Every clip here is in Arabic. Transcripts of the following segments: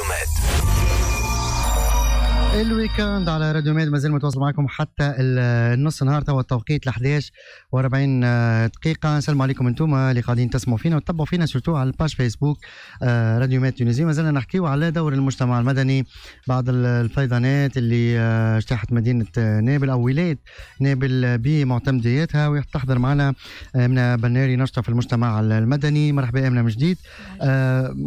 met. الويكند على راديو ميد مازال متواصل معكم حتى النص نهار توا التوقيت ل 11 و40 دقيقه نسلم عليكم انتم اللي قاعدين تسمعوا فينا وتتبعوا فينا سورتو على الباج فيسبوك آه، راديو ميد تونسي مازلنا نحكيو على دور المجتمع المدني بعد الفيضانات اللي آه، اجتاحت مدينه آه، نابل او ولايه نابل بمعتمدياتها وتحضر معنا امنه بناري نشطه في المجتمع المدني مرحبا امنه من جديد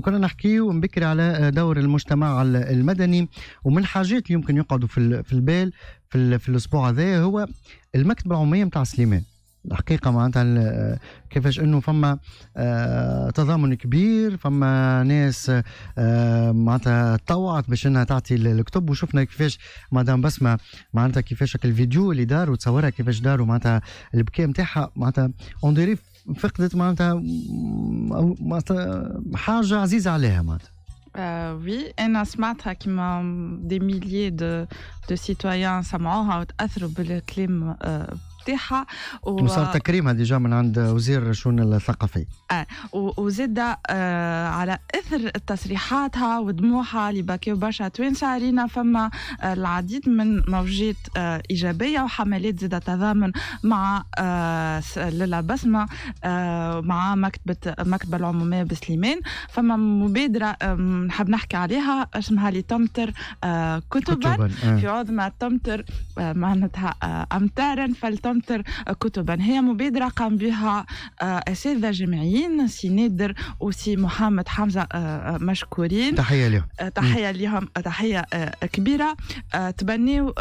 كنا نحكيو بكري على دور المجتمع المدني ومن حاجات يمكن يقعدوا في في البال في, في الاسبوع هذا هو المكتبه العموميه نتاع سليمان الحقيقه معناتها كيفاش انه فما آه، تضامن كبير فما ناس آه، معناتها تطوعت باش انها تعطي الكتب وشفنا كيفاش مدام بسمه معناتها كيفاش الفيديو اللي دار وتصورها كيفاش داروا معناتها البكاء نتاعها معناتها اون فقدت معناتها حاجه عزيزه عليها معناتها Euh, oui, oui, un smart qui m'a des milliers de, de citoyens, ça m'a rendu le تاعها و... وصار تكريم هذه جا من عند وزير الشؤون الثقافيه اه وزاد آه على اثر تصريحاتها ودموعها اللي باكيو برشا توانسه رينا فما آه العديد من موجات آه ايجابيه وحملات زاد تضامن مع آه للا بسمه آه مع مكتبه المكتبه العموميه بسليمان فما مبادره آه، نحب نحكي عليها اسمها لي تمتر آه كتبا آه. في عظمى تمطر آه، معناتها امتارا فلتمطر تنطر كتبا هي مبادرة قام بها آه، أساتذة جامعيين سي نادر وسي محمد حمزة آه، آه، مشكورين تحية لهم تحية لهم تحية كبيرة تبنيوا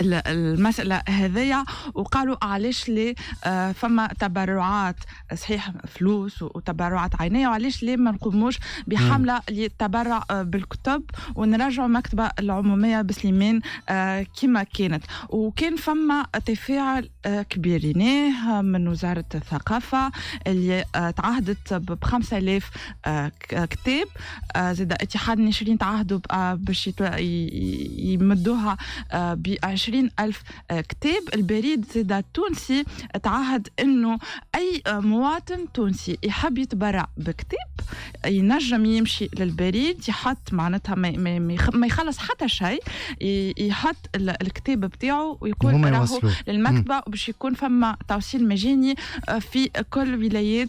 المساله هذيا وقالوا علاش لي آه، فما تبرعات صحيح فلوس وتبرعات عينيه وعلاش لي ما نقوموش بحمله للتبرع آه، بالكتب ونرجع مكتبه العموميه بسليمان آه، كما كانت وكان فما تفاعل كبير من وزاره الثقافه اللي تعهدت ب 5000 كتاب زاد اتحاد الناشرين تعهدوا باش يمدوها ب 20 ألف آه، كتاب البريد زاد التونسي تعهد أنه أي آه، مواطن تونسي يحب يتبرع بكتاب ينجم يمشي للبريد يحط معناتها ما يخلص حتى شيء يحط الكتاب بتاعه ويقول راهو للمكتبة وباش يكون فما توصيل مجاني آه، في كل ولايات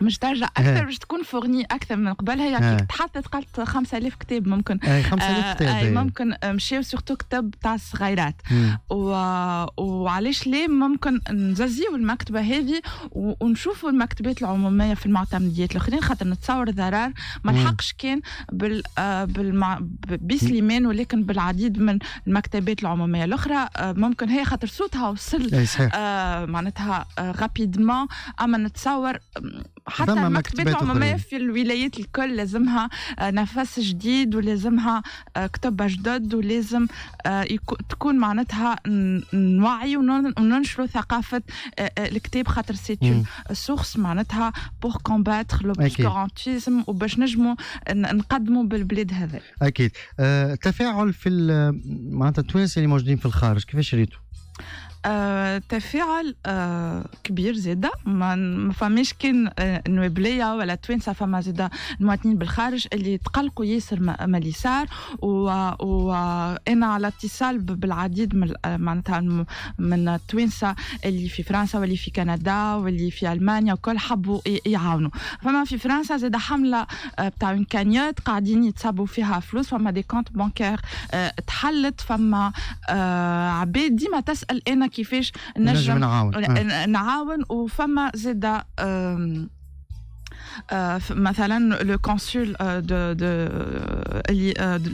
مش ترجع اكثر باش تكون فورني اكثر من قبلها يعني تحطت قالت 5000 كتاب ممكن 5000 آه، كتاب أي ممكن آه، مشاو سورتو كتاب تاع الصغيرات وعلاش ليه ممكن نزازيو المكتبه هذه ونشوفوا المكتبات العموميه في المعتمديات الاخرين خاطر نتصور ضرر ما لحقش كان بال آه، بالمع... بسليمان ولكن بالعديد من المكتبات العموميه الاخرى ممكن هي خاطر صوتها وصل معناتها رابيدمون غابيدمون اما نتصور حتى المكتبات عمومية في الولايات الكل لازمها آه، نفس جديد ولازمها آه، كتب جدد ولازم آه، تكون معناتها نوعي وننشروا ثقافه الكتاب خاطر سي سورس معناتها بور كومباتر لوبيسكورانتيزم وباش نجموا نقدموا بالبلاد هذا اكيد التفاعل في معناتها التوانسه اللي موجودين في الخارج كيفاش ريتو آه، تفاعل آه، كبير زادا ما فماش كان آه، نوابليه ولا توانسه فما زادا المواطنين بالخارج اللي تقلقوا ياسر صار و وانا على اتصال بالعديد من معناتها من التوانسه اللي في فرنسا واللي في كندا واللي في المانيا وكل حبوا يعاونوا فما في فرنسا زيدا حمله بتاع اون كانيوت قاعدين يتصابوا فيها فلوس فما دي كونت بانكير تحلت فما عباد ديما تسال انا كي كيفاش نجم, نجم ou نعاون ma زاده Euh, مثلا, le consul de,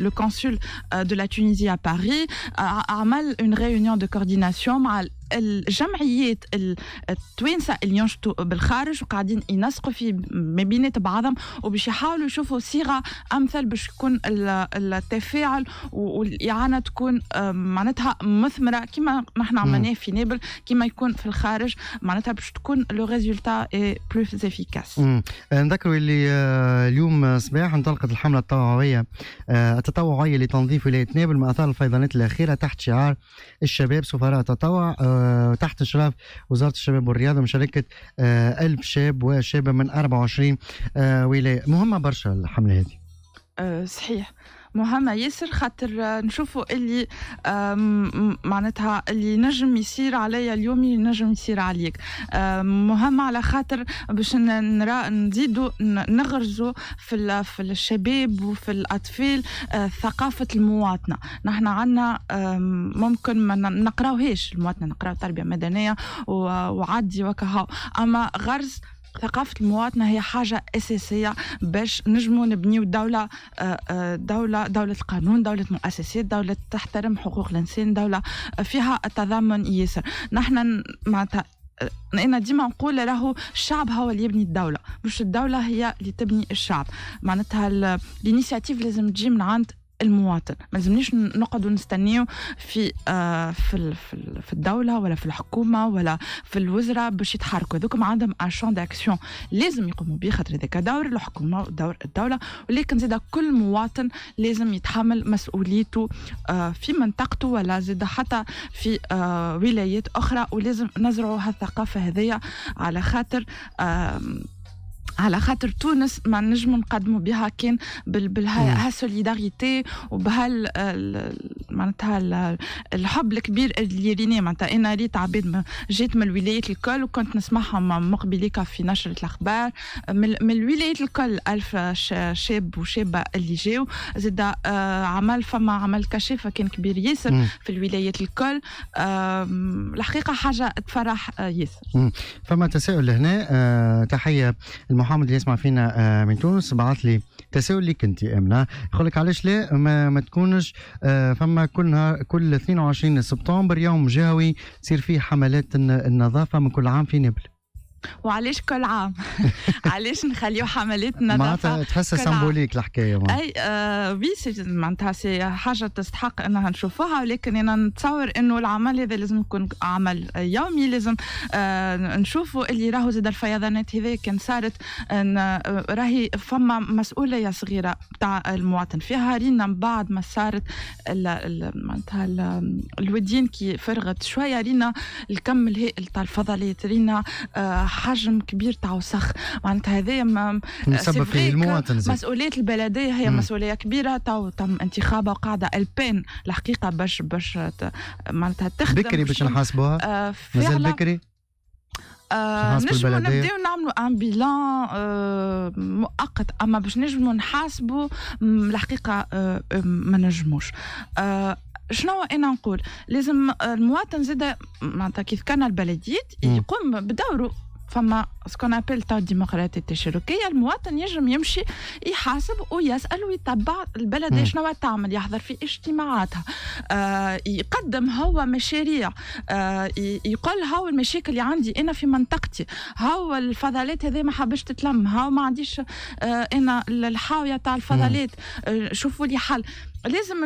le consul de la Tunisie à Paris a, mal une réunion de coordination الجمعيات التوانسه اللي ينشطوا بالخارج وقاعدين ينسقوا في ما بينات بعضهم وباش يحاولوا يشوفوا صيغه امثل باش يكون التفاعل والاعانه تكون معناتها مثمره كما نحن عملناه في نابل كما يكون في الخارج معناتها باش تكون لو ريزولتا اي بلوس افيكاس نذكروا اللي آه، اليوم صباح انطلقت الحمله التطوعيه آه، التطوعيه لتنظيف ولايه نابل من اثار الفيضانات الاخيره تحت شعار الشباب سفراء تطوع آه، آه، تحت اشراف وزاره الشباب والرياضه مشاركه آه، ألف شاب وشابه من 24 ولايه مهمه برشا الحمله هذه آه، صحيح مهمه ياسر خاطر آه، نشوفوا اللي معناتها اللي نجم يصير عليا اليوم نجم يصير عليك مهمه على خاطر باش نرى نزيدوا نغرزوا في في الشباب وفي الاطفال آه، ثقافه المواطنه نحن عندنا ممكن ما نقراوهاش المواطنه نقراو تربيه مدنيه وعدي وكهو اما غرز ثقافة المواطنة هي حاجة أساسية باش نجمو نبنيو دولة آه، آه، دولة دولة القانون دولة مؤسسات دولة تحترم حقوق الإنسان دولة فيها التضامن ياسر نحن معناتها آه، انا ديما نقول راهو الشعب هو اللي يبني الدوله مش الدوله هي اللي تبني الشعب معناتها الانيشيتيف لازم تجي من عند المواطن ما لازمنيش نقعدوا نستنيو في آه في في الدوله ولا في الحكومه ولا في الوزراء باش يتحركوا هذوك عندهم اشون داكسيون لازم يقوموا به خاطر هذاك دور الحكومه ودور الدوله ولكن زاد كل مواطن لازم يتحمل مسؤوليته آه في منطقته ولا زاد حتى في آه ولايات اخرى ولازم نزرعوا هالثقافه هذيا على خاطر آه على خاطر تونس ما نجم نقدموا بها كان بالهالسوليداريتي وبهال آه، معناتها الحب الكبير اللي ريني معناتها انا ريت عباد جيت من الولايات الكل وكنت نسمعهم مقبليك في نشرة الاخبار من الولايات الكل الف شاب وشابه اللي جاو زاد آه، عمل فما عمل كشافه كان كبير ياسر في الولايات الكل الحقيقه حاجه تفرح آه، ياسر فما تساؤل هنا آه، تحيه المحامي اللي يسمع فينا من تونس بعث لي التساؤل ليك انت امنا يقول لك علاش لا ما, ما تكونش آه فما كل نهار كل 22 سبتمبر يوم جهوي تصير فيه حملات النظافه من كل عام في نابل وعلاش كل عام علاش نخليو حملاتنا معناتها تحسها سمبوليك الحكايه معناتها اي آه وي معناتها سي حاجه تستحق انها نشوفوها ولكن انا نتصور انه العمل هذا لازم يكون عمل يومي لازم آه نشوفوا اللي راهو زاد الفيضانات هذا كان صارت آه، راهي فما مسؤوليه صغيره تاع المواطن فيها رينا من بعد ما صارت معناتها الودين كي فرغت شويه رينا الكم الهائل تاع الفضلات رينا آه حجم كبير تاع وسخ معناتها هذايا مسبب آه، فيه المواطن مسؤوليه البلديه هي مم. مسؤوليه كبيره تو تم انتخابها وقاعده البين الحقيقه باش باش معناتها تخدم بكري باش نحاسبوها آه مازال بكري آه، نجمو نبداو نعملوا ان آه، بيلان مؤقت اما باش نجمو نحاسبوا الحقيقه ما نجموش شنو انا نقول لازم المواطن زاد معناتها كيف كان البلديات يقوم بدوره فما سكون ابل تو الديمقراطيه التشاركيه المواطن يجم يمشي يحاسب ويسال ويتبع البلد شنو تعمل يحضر في اجتماعاتها آه يقدم هو مشاريع آه يقول هاو المشاكل اللي عندي انا في منطقتي هاو الفضلات هذه ما حبش تتلم هاو ما عنديش آه انا الحاويه تاع الفضلات آه شوفوا لي حل لازم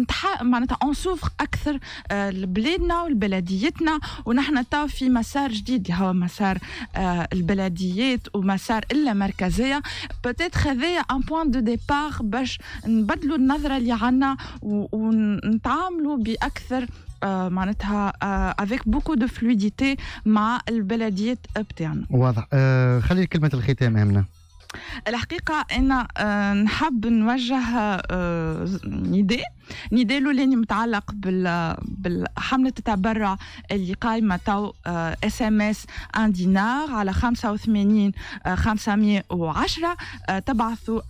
نتح معناتها انسوفر اكثر آه، لبلادنا ولبلديتنا ونحن تو في مسار جديد اللي هو مسار مسار آه، البلديات ومسار الا مركزيه بتيت هذايا ان بوان دو ديبار باش نبدلوا النظره اللي عندنا ونتعاملوا باكثر آه، معناتها افيك بوكو دو فلويديتي مع البلديات بتاعنا واضح آه خلي كلمه الختام امنه. الحقيقه انا آه، نحب نوجه نداء نداء لاني متعلق بالحملة التبرع اللي قايمة تو اس ام اس ان دينار على 85 510 تبعثوا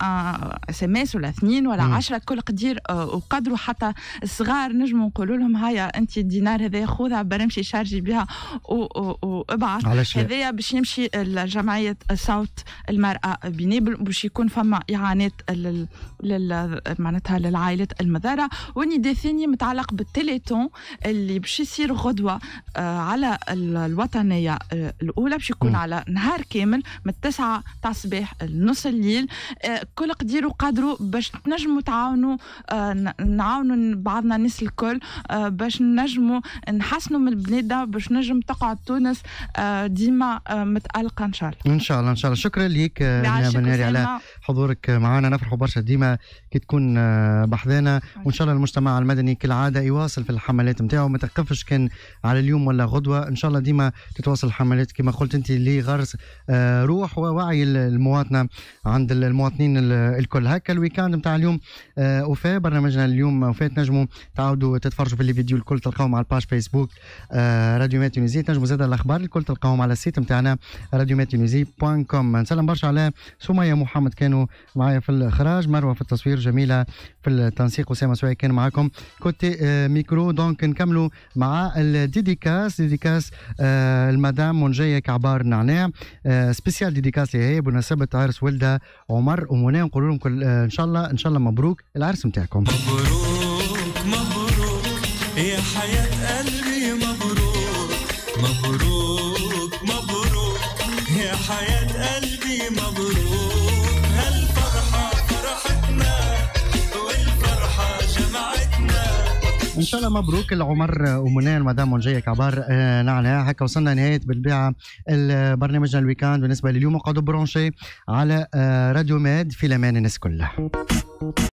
اس ام اس ولا اثنين ولا 10 كل قدير آه، وقدروا حتى الصغار نجموا نقولوا لهم هيا انت الدينار هذا خذها برمشي شارجي بها وابعث هذايا باش يمشي لجمعية صوت المرأة بنيبل باش يكون فما إعانات لل... معناتها للعائلات المضرة وني وندى ثاني متعلق بالتيليتون اللي باش يصير غدوه آه، على الوطنيه آه، الاولى باش يكون على نهار كامل من التسعة تاع الصباح لنص الليل آه، كل قدير وقدروا باش تنجموا تعاونوا نعاونوا بعضنا الناس الكل باش نجموا نحسنوا من البلاد باش نجم تقعد تونس ديما متألقه ان شاء الله ان شاء الله ان شاء الله شكرا ليك منال على حضورك معنا نفرحوا برشا ديما كي تكون بحذانا شاء الله المجتمع المدني كالعاده يواصل في الحملات نتاعو ما توقفش كان على اليوم ولا غدوه ان شاء الله ديما تتواصل الحملات كما قلت انت لغرس آه، روح ووعي المواطنه عند المواطنين الكل هكا الويكاند نتاع اليوم آه، وفاء برنامجنا اليوم وفاء تنجموا تعاودوا تتفرجوا في الفيديو الكل تلقاهم على الباج آه، فيسبوك راديو مات تونيزي تنجموا زاد الاخبار الكل تلقاهم على السيت نتاعنا راديو مات تونيزي بوان كوم نسلم برشا على سميه محمد كانوا معايا في الاخراج مروه في التصوير جميله في التنسيق اسامه شويه كان معاكم كوتي آه، ميكرو دونك نكملوا مع الديديكاس ديديكاس آه، المدام منجيه كعبار نعناع آه، سبيسيال ديديكاس هي بمناسبه عرس ولدها عمر ومنى نقول لهم ان شاء الله ان شاء الله مبروك العرس نتاعكم مبروك مبروك يا حياه قلبي مبروك مبروك مبروك يا حياه قلبي مبروك ان شاء الله مبروك العمر ومنال مدام جايك عبار آه، نعناع هكا وصلنا نهايه بالبيعه برنامجنا الويكاند بالنسبه لليوم قعدوا برونشي على آه، راديو ماد في الامان الناس كلها